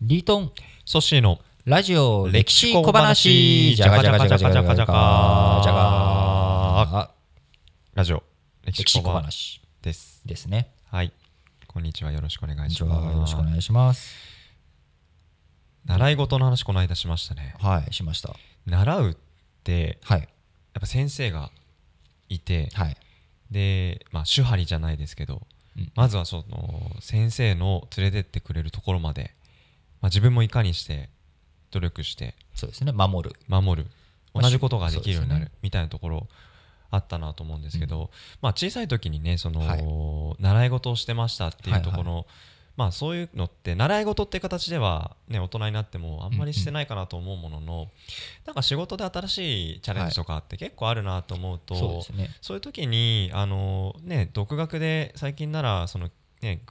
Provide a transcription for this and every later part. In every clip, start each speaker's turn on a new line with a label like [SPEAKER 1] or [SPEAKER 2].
[SPEAKER 1] リートン、ソシーのラジオ歴史小話じゃじゃじゃじゃじゃじゃ
[SPEAKER 2] ラジオ歴史小話ですですねはいこんにちはよろしくお願いしますよろしくお願いします習い事の話この間しましたねはいしました習うってはいやっぱ先生がいてはいでまあ手張りじゃないですけどまずはその先生の連れてってくれるところまでまあ、自分もいかにして努力してそうですね守る守る同じことができるようになるみたいなところあったなと思うんですけど、うん、まあ、小さい時にねその、はい、習い事をしてましたっていうところの、はいはい、まあ、そういうのって習い事っていう形では、ね、大人になってもあんまりしてないかなと思うものの、うんうん、なんか仕事で新しいチャレンジとかって結構あるなと思うと、はい、そう、ね、そういう時にあの、ね、独学で最近ならその、ね、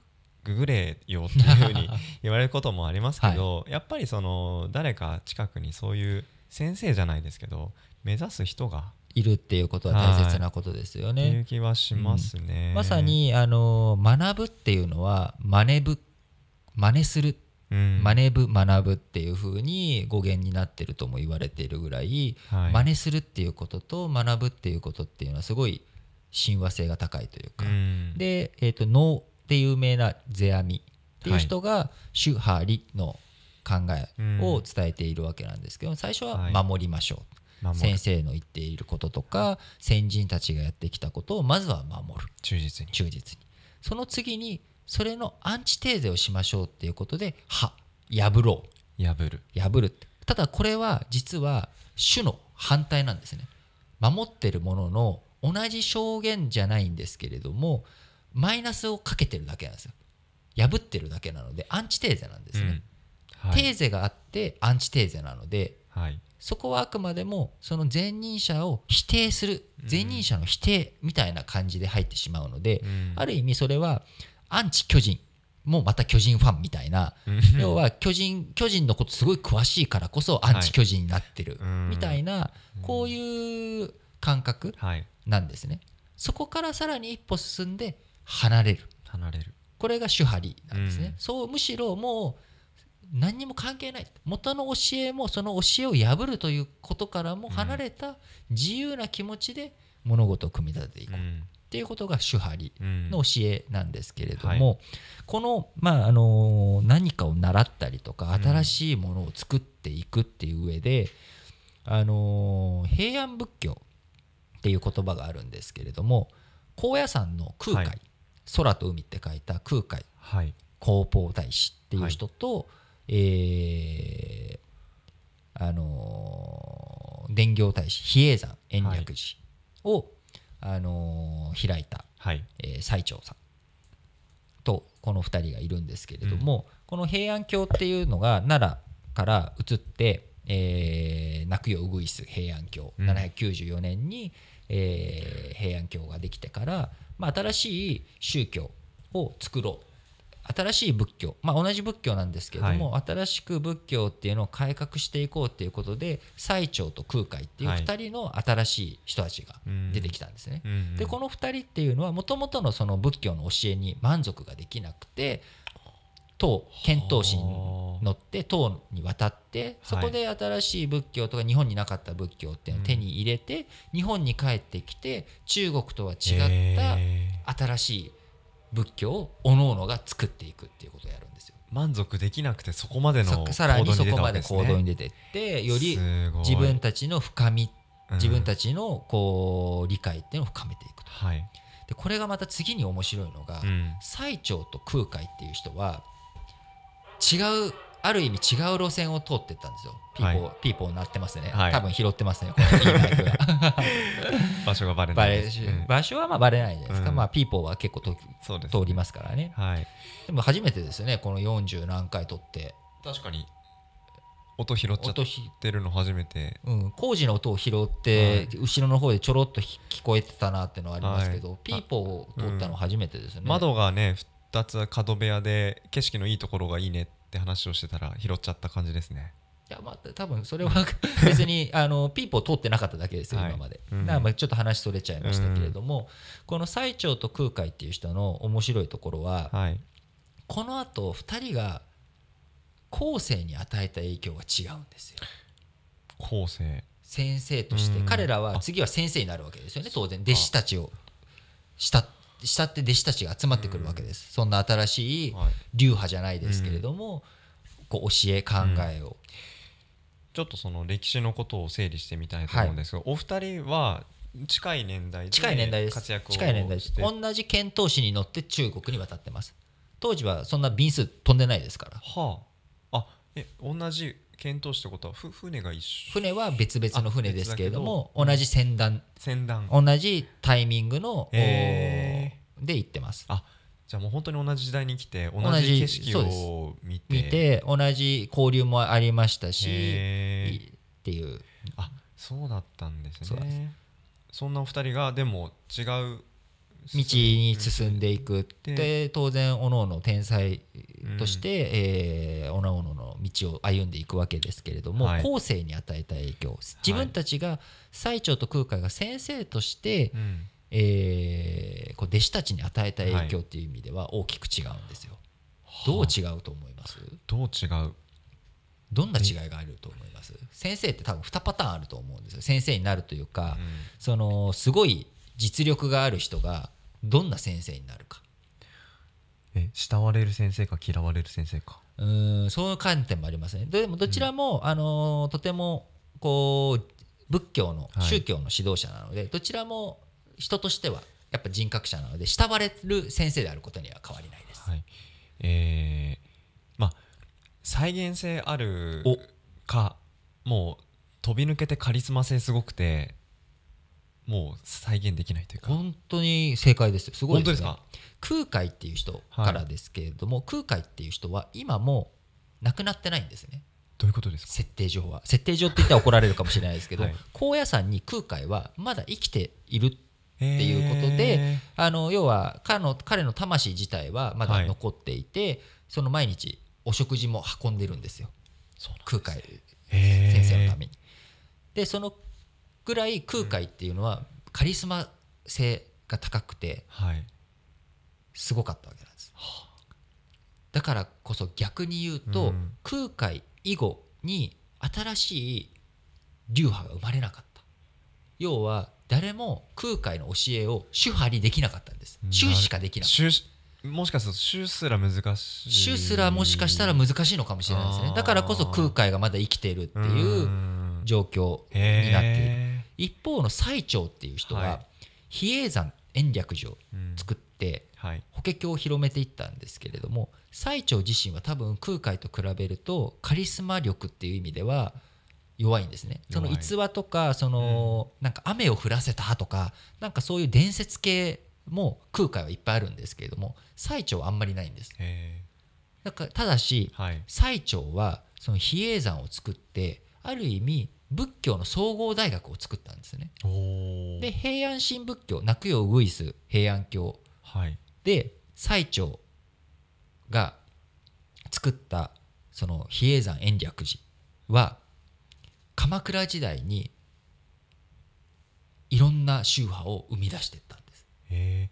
[SPEAKER 2] ググれよっていうふうに 言われることもありますけど、はい、やっぱりその誰か近くにそういう先生じゃないですけど目指す人がいるっていうことは大切なことですよね。はい、いう気はしますね、うん、まさに
[SPEAKER 1] あの学ぶっていうのは真似ぶ真似する、うん、真似ぶ学ぶっていうふうに語源になってるとも言われているぐらい、はい、真似するっていうことと学ぶっていうことっていうのはすごい親和性が高いというか、うん、で、えーと、脳で有名な世阿弥っていう人が守派理の考えを伝えているわけなんですけど最初は守りましょう、はい、先生の言っていることとか先人たちがやってきたことをまずは守る忠実に忠実にその次にそれのアンチテーゼをしましょうっていうことで破破ろう破る破るただこれは実は主の反対なんですね守ってるものの同じ証言じゃないんですけれどもマイナスをかけてるだけなんですよ破ってるだけなのでアンチテーゼなんですね、うんはい、テーゼがあってアンチテーゼなので、はい、そこはあくまでもその前任者を否定する前任者の否定みたいな感じで入ってしまうので、うん、ある意味それはアンチ巨人もうまた巨人ファンみたいな、要は巨人巨人のことすごい詳しいからこそアンチ巨人になってるみたいな、はい、こういう感覚なんですね。そこからさらに一歩進んで離れる離れるこれが主張なんですね、うん、そうむしろもう何にも関係ない元の教えもその教えを破るということからも離れた自由な気持ちで物事を組み立てていこう、うん、っていうことが主張の教えなんですけれども、うんはい、この,、まああの何かを習ったりとか新しいものを作っていくっていう上で、あの平安仏教っていう言葉があるんですけれども高野山の空海、空と海って書いた空海、はい、広報大使っていう人と、はい、えー、あのー、伝行大使比叡山延暦寺を、はい、あのー、開いた、はい、え最澄さんとこの2人がいるんですけれども、うん、この平安京っていうのが奈良から移ってえー、泣くよウグイス平安京、うん、794年に、えー、平安京ができてから、まあ、新しい宗教を作ろう新しい仏教、まあ、同じ仏教なんですけれども、はい、新しく仏教っていうのを改革していこうっていうことで最澄と空海っていう2人の新しい人たちが出てきたんですね。はい、でこの2人っていうのはもともとのその仏教の教えに満足ができなくて唐遣唐使乗って唐に渡ってそこで新しい仏教とか日本になかった仏教っていうのを手に入れて、日本に帰ってきて中国とは違った
[SPEAKER 2] 新しい仏教を各々が作っていくっていうことをやるんですよ。満足できなくてそこまでの、さらにそこまで行動に出てってより自分
[SPEAKER 1] たちの深み、自分たちのこう理解っていうのを深めていくと、でこれがまた次に面白いのが、うん、最澄と空海っていう人は違うある意味違う路線を通ってったんですよ。ピーポー、はい、ピーポー鳴ってますね。はい、多分拾ってますね、このいい 場所がバレない、うん、場所はまあバレないじゃないですか。うん、まあ、ピーポーは結構と、ね、通りますからね、はい。でも初めてですよね、この40何回撮って。確かに。音拾っちゃっ
[SPEAKER 2] てるの初めて、う
[SPEAKER 1] ん、工事の音を拾って、後ろの方でちょろっと聞こえてたなってのはありますけど、はい、ピーポーを通ったの初めてですね、うん、
[SPEAKER 2] 窓がね2つ角部屋で景色のいいところがいいねって話をしてたら拾っちゃった感じですね。
[SPEAKER 1] いやまあ多分それは
[SPEAKER 2] 別にあのピーポを通ってなかっただけですよ、はい、今まで、うん、だまあちょっと話それちゃいましたけれども、うん、
[SPEAKER 1] この最澄と空海っていう人の面白いところは、はい、このあと2人が後世に与えた影響が違うんですよ。後世先生として、うん、彼らは次は先生になるわけですよね当然弟子たちを慕っ下って弟子たちが集まってくるわけです、そんな新しい流派じゃない
[SPEAKER 2] ですけれども、こう教え考えを、ちょっとその歴史のことを整理してみたいと思うんですが、はい、お二人は近い年代で近い年代です活躍を近い年代です同じ
[SPEAKER 1] 遣唐使に乗って中国に渡ってます当時はそんな便数飛んでないです
[SPEAKER 2] から、はあ、あえ同じ遣唐使ってことはふ船が一緒船は別々の船ですけれども同じ船団船団同
[SPEAKER 1] じタイミングのええ
[SPEAKER 2] で行ってます。あじゃあもう本当に同じ時代に来て同じ景色を見て見
[SPEAKER 1] て同じ交流もありましたしっていう
[SPEAKER 2] あそうだったんですねそんなお二人がでも違う道
[SPEAKER 1] に進んでいくで当然おのおの天才として、えおのおのの道を歩んでいくわけですけれども、はい、後世に与えた影響自分たちが最澄と空海が先生として、はい、えー、こう弟子たちに与えた影響っていう意味では大きく違うんですよ。どう違うと思いますどう違うどんな違いがあると思います先生って多分2パターンあると思うんですよ先生になるというか、うん、そのすごい実力がある人がどんな先生になるかえ慕われる先生か嫌われる先生かうんそういう観点もありますねでもどちらも、うん、あのとてもこう仏教の宗教の指導者なので、はい、どちらも人としてはや
[SPEAKER 2] っぱ人格者なので慕われ
[SPEAKER 1] る先生であることには変わりないです。はい
[SPEAKER 2] えーまあ、再現性あるかもう飛び抜けてカリスマ性すごくてもう再現できないというか本当
[SPEAKER 1] に正解ですすごいです、ね,、空海っていう人からですけれども、はい、空海っていう人は今も亡くなってないんですねどういうことですか設定上は設定上って言ったら怒られるかもしれないですけどはい、高野山に空海はまだ生きているっていうことで、えー、あの要は彼の彼の魂自体はまだ残っていて、はい、その毎日お食事も運んでるんですよ、ね、空海
[SPEAKER 2] 先生のため
[SPEAKER 1] に。でそのぐらい空海っていうのはカリスマ性が高くて、すごかったわけなんです。はい、だからこそ逆に言うと、うん、空海以後に新しい流派が生まれなかった。要は誰も空海の教えを宗派に
[SPEAKER 2] できなかったんです宗しかできなかったもしかすると宗すら難しい宗すらも
[SPEAKER 1] しかしたら難しいのかもしれないですねだからこそ
[SPEAKER 2] 空海がまだ生きているっていう状
[SPEAKER 1] 況になっている一方の最澄っていう人は、はい、比叡山延暦寺を作って、うんはい、法華経を広めていったんですけれども最澄自身は多分空海と比べるとカリスマ力っていう意味では弱いんですねその逸話とかその、なんか雨を降らせたとかなんかそういう伝説系も空海はいっぱいあるんですけれども最澄はあんまりないんですだからただし、はい、最澄はその比叡山を作ってある意味仏教の総合大学を作ったんですねで平安新仏教泣くよウイス平安教、はい、で最澄が作ったその比叡山延暦寺は鎌倉時代にいろんな宗派を生み出していったんですへえ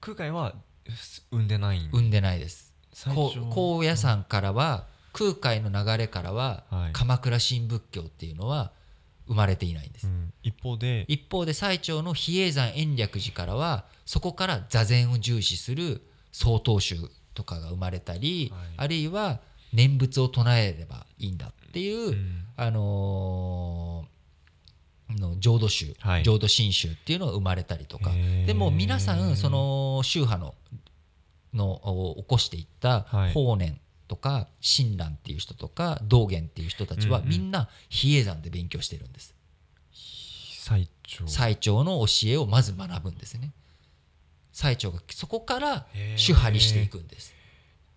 [SPEAKER 1] 空海は産んでないん産んでないです
[SPEAKER 2] こう高野
[SPEAKER 1] 山からは空海の流れからは、はい鎌倉新仏教っていうのは生まれていないんです、うん一方で一方で最澄の比叡山延暦寺からはそこから座禅を重視する曹洞宗とかが生まれたり、はいあるいは念仏を唱えればいいんだっっていう、うん、あのー、の浄土宗、はい、浄土真宗っていうのが生まれたりとかでも皆さんその宗派ののを起こしていった法然とか親鸞っていう人とか道元っていう人たちはみんな比叡山で勉強してるんです。うんうん、最長最長の教えをまず学ぶんですね。
[SPEAKER 2] 最長がそこから主張にしていくんです。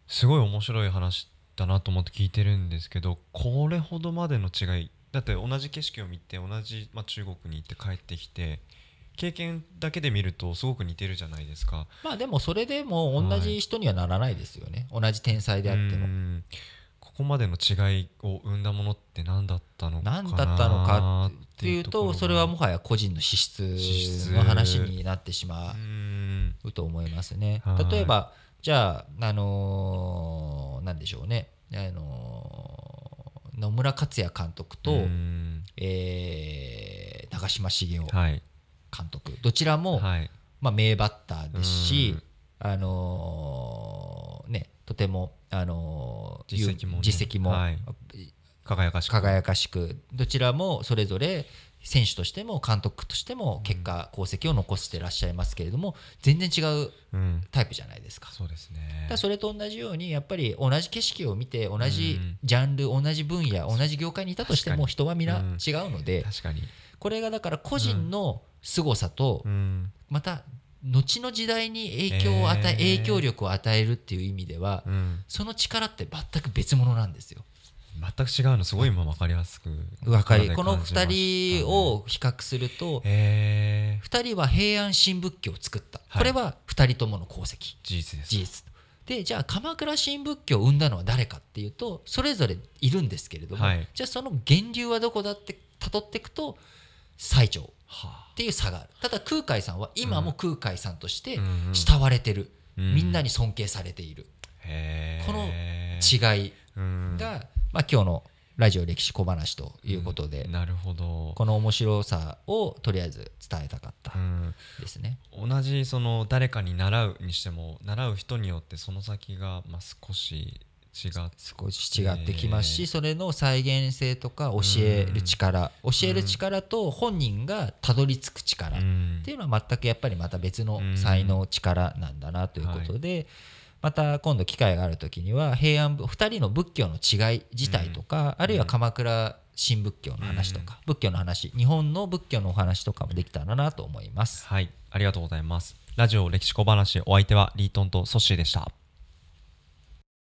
[SPEAKER 2] すごい面白い話だなと思って聞いてるんですけどこれほどまでの違いだって同じ景色を見て同じ、まあ、中国に行って帰ってきて経験だけで見るとすごく似てるじゃないですか
[SPEAKER 1] まあでもそれでも同じ人にはならないですよね、はい、同
[SPEAKER 2] じ天才であってもここまでの違いを生んだものって何だったのか何だったのか
[SPEAKER 1] っていうとそれはもはや個人の資質の話になってしまうと思いますね例えば、はいじゃあ、あのー、なんでしょうね、あのー、野村克也監督と、えー、長嶋茂雄監督、はい、どちらも、はい、まあ、名バッターですし、あのー、ね、とても、あのー、実績も、ね,、実績も、はい
[SPEAKER 2] 輝かしく
[SPEAKER 1] どちらもそれぞれ選手としても監督としても結果、功績を残してらっしゃいますけれども全然違うタイプじゃないですか,、そうですね、だそれと同じようにやっぱり同じ景色を見て同じジャンル、同じ分野同じ業界にいたとしても人は皆違うので、確かにこれがだから個人の凄さと、また後の時代に影響を与え、影響力を与えるっていう意味では、その力って
[SPEAKER 2] 全く別物なんですよ。全く違うのすごい今分かりやすく分かりこの2人を比較すると、2
[SPEAKER 1] 人は平安新仏教を作った、これは2人ともの功績事実です事実でじゃあ鎌倉新仏教を生んだのは誰かっていうとそれぞれいるんですけれども、はい、じゃあその源流はどこだってたどっていくと最澄っていう差があるただ空海さんは今も空海さんとして慕われてる、うんうん、みんなに尊敬されている、うん、この違いがまあ、今日のラジオ歴史小話ということで、うん、なるほどこの面白さをとりあえず伝えたかったですね、
[SPEAKER 2] うん、同じその誰かに習うにしても習う人によってその先がまあ少し違って少
[SPEAKER 1] し違ってきますしそれの再現性とか教える力、うん、教える力と本人がたどり着く力っていうのは全くやっぱりまた別の才能力なんだなということで。はいまた今度機会がある時には平安2人の仏教の違い自体とか、あるいは鎌倉新仏教の話とか、仏教の話日本の仏教のお話とかもできたらなと思い
[SPEAKER 2] ます。はいありがとうございますラジオ歴史小話お相手はリートンとソッシーでした。